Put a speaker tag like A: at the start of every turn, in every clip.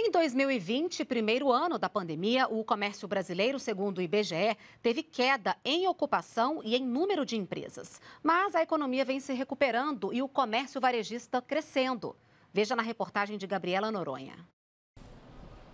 A: Em 2020, primeiro ano da pandemia, o comércio brasileiro, segundo o IBGE, teve queda em ocupação e em número de empresas. Mas a economia vem se recuperando e o comércio varejista crescendo. Veja na reportagem de Gabriela Noronha.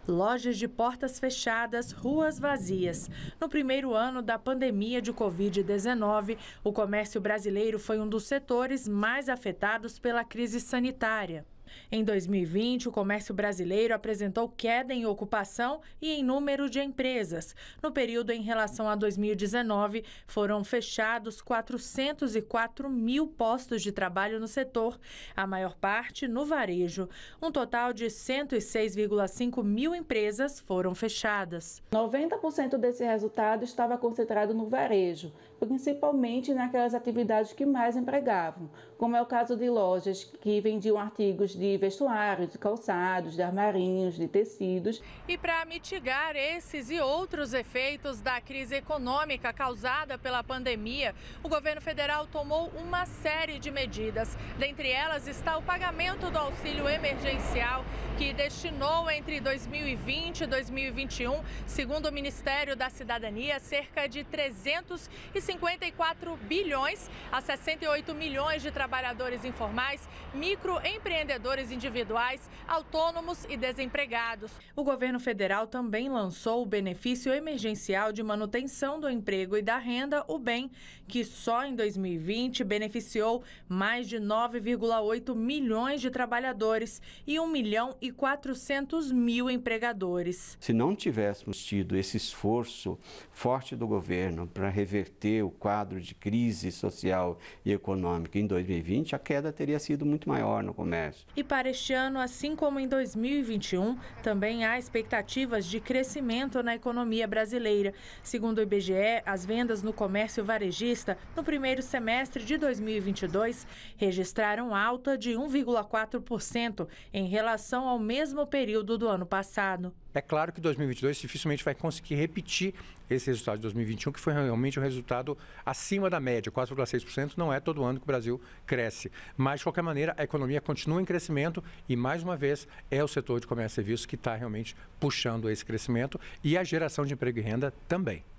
B: Lojas de portas fechadas, ruas vazias. No primeiro ano da pandemia de Covid-19, o comércio brasileiro foi um dos setores mais afetados pela crise sanitária. Em 2020, o comércio brasileiro apresentou queda em ocupação e em número de empresas. No período em relação a 2019, foram fechados 404 mil postos de trabalho no setor, a maior parte no varejo. Um total de 106,5 mil empresas foram fechadas.
C: 90% desse resultado estava concentrado no varejo, principalmente naquelas atividades que mais empregavam, como é o caso de lojas que vendiam artigos de vestuário, de calçados, de armarinhos, de tecidos.
B: E para mitigar esses e outros efeitos da crise econômica causada pela pandemia, o governo federal tomou uma série de medidas. Dentre elas está o pagamento do auxílio emergencial, que destinou entre 2020 e 2021, segundo o Ministério da Cidadania, cerca de 350 54 bilhões a 68 milhões de trabalhadores informais, microempreendedores individuais, autônomos e desempregados. O governo federal também lançou o benefício emergencial de manutenção do emprego e da renda, o BEM, que só em 2020 beneficiou mais de 9,8 milhões de trabalhadores e 1 milhão e 400 mil empregadores.
A: Se não tivéssemos tido esse esforço forte do governo para reverter o quadro de crise social e econômica em 2020, a queda teria sido muito maior no comércio.
B: E para este ano, assim como em 2021, também há expectativas de crescimento na economia brasileira. Segundo o IBGE, as vendas no comércio varejista no primeiro semestre de 2022 registraram alta de 1,4% em relação ao mesmo período do ano passado.
D: É claro que 2022 dificilmente vai conseguir repetir esse resultado de 2021, que foi realmente um resultado resultado acima da média, 4,6% não é todo ano que o Brasil cresce. Mas, de qualquer maneira, a economia continua em crescimento e, mais uma vez, é o setor de comércio e serviços que está realmente puxando esse crescimento e a geração de emprego e renda também.